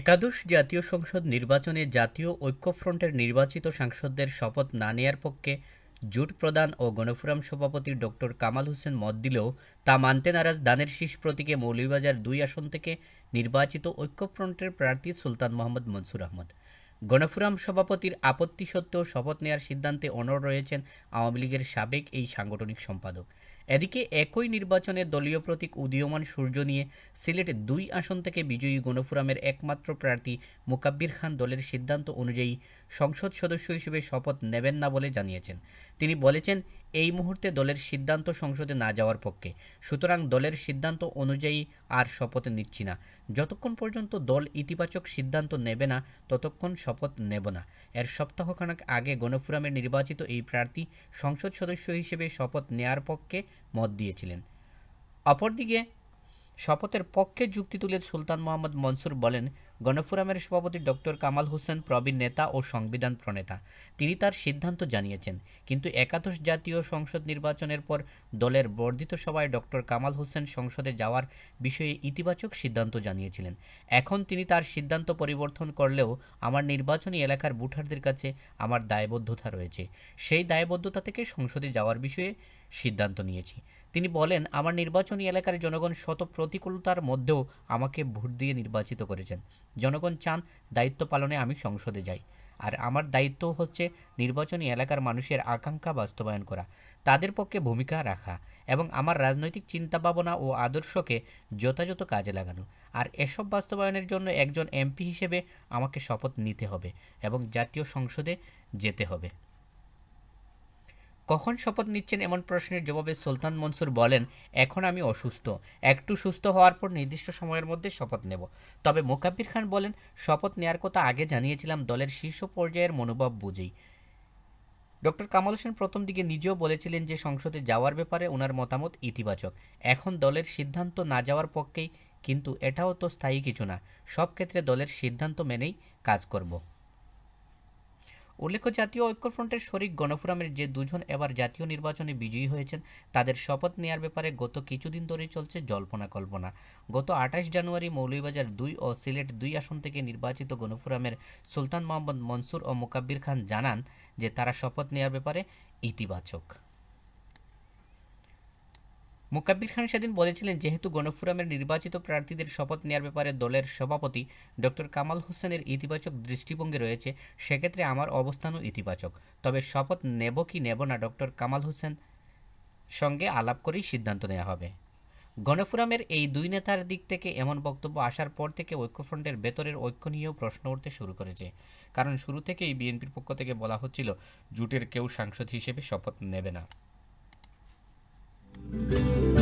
একাদশ জাতীয় সংসদ নির্বাচনে জাতীয় ঐক্যফ্রন্টের নির্বাচিত সাংসদদের শপথ না নেয়ার পক্ষে জোট প্রদান ও গণফোরাম সভাপতি ডক্টর কামাল হোসেন মত দিলেও তা মানতে নারাজ দানের শীষ প্রতীকে মৌলভীবাজার দুই আসন থেকে নির্বাচিত ঐক্যফ্রন্টের প্রার্থী সুলতান মোহাম্মদ মনসুর আহমদ গণফোরাম সভাপতির আপত্তি সত্ত্বেও শপথ নেয়ার সিদ্ধান্তে অনড় রয়েছেন আওয়ামী লীগের সাবেক এই সাংগঠনিক সম্পাদক এদিকে একই নির্বাচনে দলীয় প্রতীক উদীয়মান সূর্য নিয়ে সিলেটে দুই আসন থেকে বিজয়ী গণফোরামের একমাত্র প্রার্থী মুকাব্বির খান দলের সিদ্ধান্ত অনুযায়ী সংসদ সদস্য হিসেবে শপথ নেবেন না বলে জানিয়েছেন তিনি বলেছেন এই মুহূর্তে দলের সিদ্ধান্ত সংসদে না যাওয়ার পক্ষে সুতরাং দলের সিদ্ধান্ত অনুযায়ী আর শপথ নিচ্ছি না যতক্ষণ পর্যন্ত দল ইতিবাচক সিদ্ধান্ত নেবে না ততক্ষণ শপথ নেব না এর সপ্তাহখানেক আগে গণফোরামের নির্বাচিত এই প্রার্থী সংসদ সদস্য হিসেবে শপথ নেয়ার পক্ষে মত দিয়েছিলেন অপরদিকে শপথের পক্ষে যুক্তি তুলে সুলতান মোহাম্মদ মনসুর বলেন গণফোরামের সভাপতি ডক্টর কামাল হোসেন প্রবীণ নেতা ও সংবিধান প্রণেতা তিনি তার সিদ্ধান্ত জানিয়েছেন কিন্তু একাদশ জাতীয় সংসদ নির্বাচনের পর দলের বর্ধিত সভায় ডক্টর কামাল হোসেন সংসদে যাওয়ার বিষয়ে ইতিবাচক সিদ্ধান্ত জানিয়েছিলেন এখন তিনি তার সিদ্ধান্ত পরিবর্তন করলেও আমার নির্বাচনী এলাকার বুঠারদের কাছে আমার দায়বদ্ধতা রয়েছে সেই দায়বদ্ধতা থেকে সংসদে যাওয়ার বিষয়ে সিদ্ধান্ত নিয়েছি তিনি বলেন আমার নির্বাচনী এলাকার জনগণ শত প্রতিকূলতার মধ্যেও আমাকে ভোট দিয়ে নির্বাচিত করেছেন জনগণ চান দায়িত্ব পালনে আমি সংসদে যাই আর আমার দায়িত্ব হচ্ছে নির্বাচনী এলাকার মানুষের আকাঙ্ক্ষা বাস্তবায়ন করা তাদের পক্ষে ভূমিকা রাখা এবং আমার রাজনৈতিক চিন্তা ভাবনা ও আদর্শকে যথাযথ কাজে লাগানো আর এসব বাস্তবায়নের জন্য একজন এমপি হিসেবে আমাকে শপথ নিতে হবে এবং জাতীয় সংসদে যেতে হবে কখন শপথ নিচ্ছেন এমন প্রশ্নের জবাবে সুলতান মনসুর বলেন এখন আমি অসুস্থ একটু সুস্থ হওয়ার পর নির্দিষ্ট সময়ের মধ্যে শপথ নেব তবে মোকাব্বির খান বলেন শপথ নেয়ার কথা আগে জানিয়েছিলাম দলের শীর্ষ পর্যায়ের মনোভাব বুঝেই ডক্টর কামাল হোসেন প্রথম দিকে নিজেও বলেছিলেন যে সংসদে যাওয়ার ব্যাপারে ওনার মতামত ইতিবাচক এখন দলের সিদ্ধান্ত না যাওয়ার পক্ষেই কিন্তু এটাও তো স্থায়ী কিছু না সব ক্ষেত্রে দলের সিদ্ধান্ত মেনেই কাজ করব উল্লেখ্য জাতীয় ঐক্যফ্রন্টের শরিক গণফোরামের যে দুজন এবার জাতীয় নির্বাচনে বিজয়ী হয়েছেন তাদের শপথ নেয়ার ব্যাপারে গত কিছুদিন ধরেই চলছে জল্পনা কল্পনা গত আঠাশ জানুয়ারি মৌলভীবাজার দুই ও সিলেট দুই আসন থেকে নির্বাচিত গণফোরামের সুলতান মোহাম্মদ মনসুর ও মোকাব্বির খান জানান যে তারা শপথ নেয়ার ব্যাপারে ইতিবাচক মুকাব্বির খান সেদিন বলেছিলেন যেহেতু গণফোরামের নির্বাচিত প্রার্থীদের শপথ নেওয়ার ব্যাপারে দলের সভাপতি ডক্টর কামাল হোসেনের ইতিবাচক দৃষ্টিভঙ্গি রয়েছে সেক্ষেত্রে আমার অবস্থানও ইতিবাচক তবে শপথ নেব কি নেব না ডক্টর কামাল হোসেন সঙ্গে আলাপ করেই সিদ্ধান্ত নেওয়া হবে গণফোরামের এই দুই নেতার দিক থেকে এমন বক্তব্য আসার পর থেকে ঐক্যফ্রন্টের ভেতরের ঐক্য নিয়েও প্রশ্ন উঠতে শুরু করেছে কারণ শুরু থেকেই বিএনপির পক্ষ থেকে বলা হচ্ছিল জুটের কেউ সাংসদ হিসেবে শপথ নেবে না Thank you.